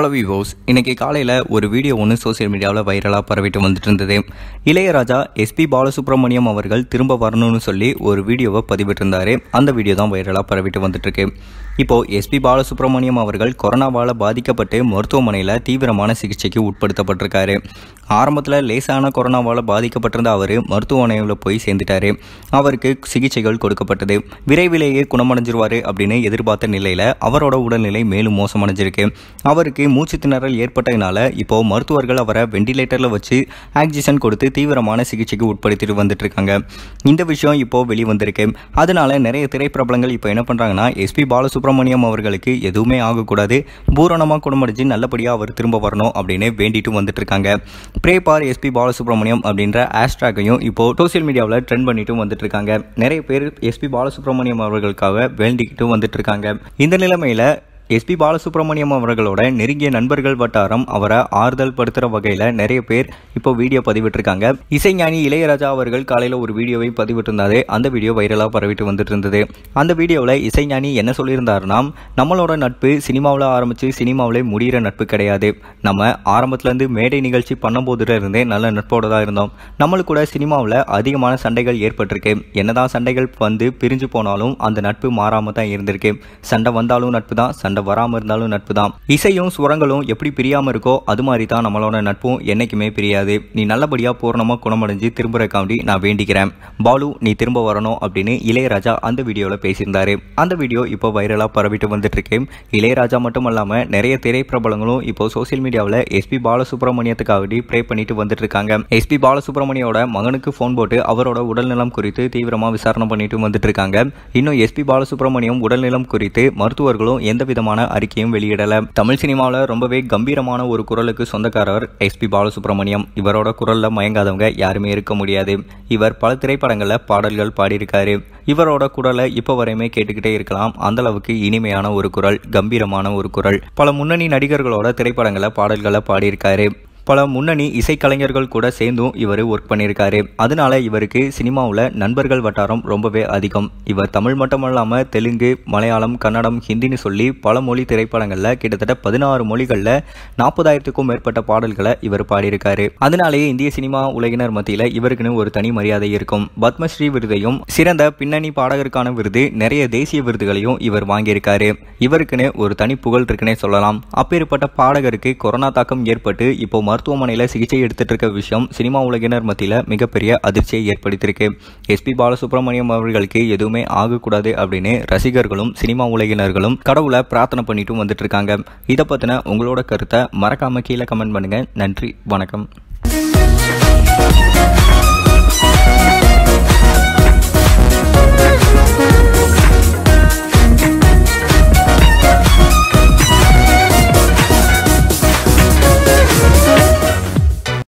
hello விவோஸ் இன்றைக்கி காலையில் ஒரு வீடியோ ஒன்று சோசியல் மீடியாவில் வைரலாக பரவிட்டு வந்துட்டு இருந்தது இளையராஜா எஸ்பி பாலசுப்ரமணியம் அவர்கள் திரும்ப வரணும்னு சொல்லி ஒரு வீடியோவை பதிவிட்டிருந்தார் அந்த வீடியோ தான் வைரலாக பரவிட்டு வந்துட்டுருக்கு இப்போது எஸ்பி பாலசுப்ரமணியம் அவர்கள் கொரோனாவால் பாதிக்கப்பட்டு மருத்துவமனையில் தீவிரமான சிகிச்சைக்கு உட்படுத்தப்பட்டிருக்காரு ஆரம்பத்தில் லேசான கொரோனாவால் பாதிக்கப்பட்டிருந்த அவர் மருத்துவமனையில் போய் சேர்ந்துட்டார் அவருக்கு சிகிச்சைகள் கொடுக்கப்பட்டது விரைவிலேயே குணமடைஞ்சிருவார் அப்படின்னு எதிர்பார்த்த நிலையில் அவரோட உடல்நிலை மேலும் மோசமடைஞ்சிருக்கு அவருக்கு மூச்சு திணறல் ஏற்பட்டதினால இப்போ மருத்துவர்கள் அவரை வெண்டிலேட்டரில் வச்சு ஆக்சிஜன் கொடுத்து தீவிரமான சிகிச்சைக்கு உட்படுத்திட்டு வந்துட்டு இருக்காங்க இந்த விஷயம் இப்போ வெளி வந்திருக்கு அதனால நிறைய திரைப்பிரபலங்கள் இப்போ என்ன பண்ணுறாங்கன்னா எஸ்பி பாலசுப்ரமணியம் அவர்களுக்கு எதுவுமே ஆகக்கூடாது பூரணமாக குணமடைஞ்சு நல்லபடியாக அவர் திரும்ப வரணும் அப்படின்னு வேண்டிட்டு வந்துட்டு இருக்காங்க பிரே பார் எஸ்பி பாலசுப்ரமணியம் அப்படின்ற ஹேஷ்டாகையும் இப்போ சோசியல் மீடியாவில் ட்ரெண்ட் பண்ணிட்டு வந்துட்டு இருக்காங்க நிறைய பேர் எஸ்பி பாலசுப்ரமணியம் அவர்களுக்காக வேண்டிக்கிட்டு வந்துட்டு இருக்காங்க இந்த நிலைமையில் எஸ்பி பாலசுப்ரமணியம் அவர்களோட நெருங்கிய நண்பர்கள் வட்டாரம் அவரை ஆறுதல் படுத்துற வகையில் நிறைய பேர் இப்போ வீடியோ பதிவிட்டிருக்காங்க இசைஞானி இளையராஜா அவர்கள் காலையில் ஒரு வீடியோவை பதிவிட்டிருந்தாரு அந்த வீடியோ வைரலாக பரவிட்டு வந்துட்டு இருந்தது அந்த வீடியோவில் இசைஞானி என்ன சொல்லியிருந்தாருன்னா நம்மளோட நட்பு சினிமாவில் ஆரம்பித்து சினிமாவிலே முடிகிற நட்பு கிடையாது நம்ம ஆரம்பத்துலேருந்து மேடை நிகழ்ச்சி பண்ணும்போதுல இருந்தே நல்ல நட்போடு தான் இருந்தோம் நம்மளுக்கு கூட சினிமாவில் அதிகமான சண்டைகள் ஏற்பட்டிருக்கு என்னதான் சண்டைகள் வந்து பிரிஞ்சு போனாலும் அந்த நட்பு மாறாமல் தான் இருந்திருக்கு சண்டை வந்தாலும் நட்பு தான் சண்டை வராமல் இருந்தாலும் நட்பு தான் இசையும் சுரங்களும் எப்படி பிரியாமல் இருக்கோ அது மாதிரி தான் நம்மளோட நட்பும் என்றைக்குமே பிரியாது நீ நல்லபடியாக பூர்ணமாக குணமடைஞ்சு திரும்புறக்காண்டி நான் வேண்டிக்கிறேன் பாலு நீ திரும்ப வரணும் அப்படின்னு இளையராஜா அந்த வீடியோவில் பேசியிருந்தாரு அந்த வீடியோ இப்போ வைரலாக பரவிட்டு வந்துட்டுருக்கேன் இளையராஜா மட்டும் இல்லாமல் நிறைய திரைப்பிரபலங்களும் இப்போ சோசியல் மீடியாவில் எஸ்பி பாலசுப்ரமணியத்துக்காக ப்ரே பண்ணிட்டு வந்துட்டு இருக்காங்க எஸ்பி பாலசுப்ரமணியோட மகனுக்கு ஃபோன் போட்டு அவரோட உடல்நலம் குறித்து தீவிரமாக விசாரணை பண்ணிட்டு வந்துட்டு இருக்காங்க இன்னும் எஸ்பி பாலசுப்ரமணியம் உடல்நலம் குறித்து மருத்துவர்களும் எந்த விதமான சம்பந்தமான அறிக்கையும் வெளியிடல தமிழ் சினிமாவில் ரொம்பவே கம்பீரமான ஒரு குரலுக்கு சொந்தக்காரர் எஸ் பி பாலசுப்ரமணியம் இவரோட குரலில் மயங்காதவங்க யாருமே இருக்க முடியாது இவர் பல திரைப்படங்களில் பாடல்கள் பாடியிருக்காரு இவரோட குரலை இப்போ வரையுமே கேட்டுக்கிட்டே இருக்கலாம் அந்த அளவுக்கு இனிமையான ஒரு குரல் கம்பீரமான ஒரு குரல் பல முன்னணி நடிகர்களோட திரைப்படங்களை பாடல்களை பாடியிருக்காரு பல முன்னணி இசைக்கலைஞர்கள் கூட சேர்ந்தும் இவர் ஒர்க் பண்ணியிருக்காரு அதனால இவருக்கு சினிமாவில் நண்பர்கள் வட்டாரம் ரொம்பவே அதிகம் இவர் தமிழ் மட்டுமல்லாமல் தெலுங்கு மலையாளம் கன்னடம் ஹிந்தின்னு சொல்லி பல மொழி திரைப்படங்களில் கிட்டத்தட்ட பதினாறு மொழிகளில் நாற்பதாயிரத்துக்கும் மேற்பட்ட பாடல்களை இவர் பாடியிருக்காரு அதனாலேயே இந்திய சினிமா உலகினர் மத்தியில் இவருக்குன்னு ஒரு தனி மரியாதை இருக்கும் பத்மஸ்ரீ விருதையும் சிறந்த பின்னணி பாடகருக்கான விருது நிறைய தேசிய விருதுகளையும் இவர் வாங்கியிருக்காரு இவருக்குன்னு ஒரு தனி புகழ் இருக்குன்னே சொல்லலாம் அப்பேற்பட்ட பாடகருக்கு கொரோனா தாக்கம் ஏற்பட்டு இப்போ மருத்துவமனையில் சிகிச்சை எடுத்துட்டு இருக்க விஷயம் சினிமா உலகினர் மத்தியில் மிகப்பெரிய அதிர்ச்சியை ஏற்படுத்தியிருக்கு எஸ்பி பாலசுப்ரமணியம் அவர்களுக்கு எதுவுமே ஆகக்கூடாது அப்படின்னு ரசிகர்களும் சினிமா உலகினர்களும் கடவுளை பிரார்த்தனை பண்ணிட்டு வந்துட்டு இருக்காங்க இதை பற்றின உங்களோட கருத்தை மறக்காம கீழே கமெண்ட் பண்ணுங்கள் நன்றி வணக்கம்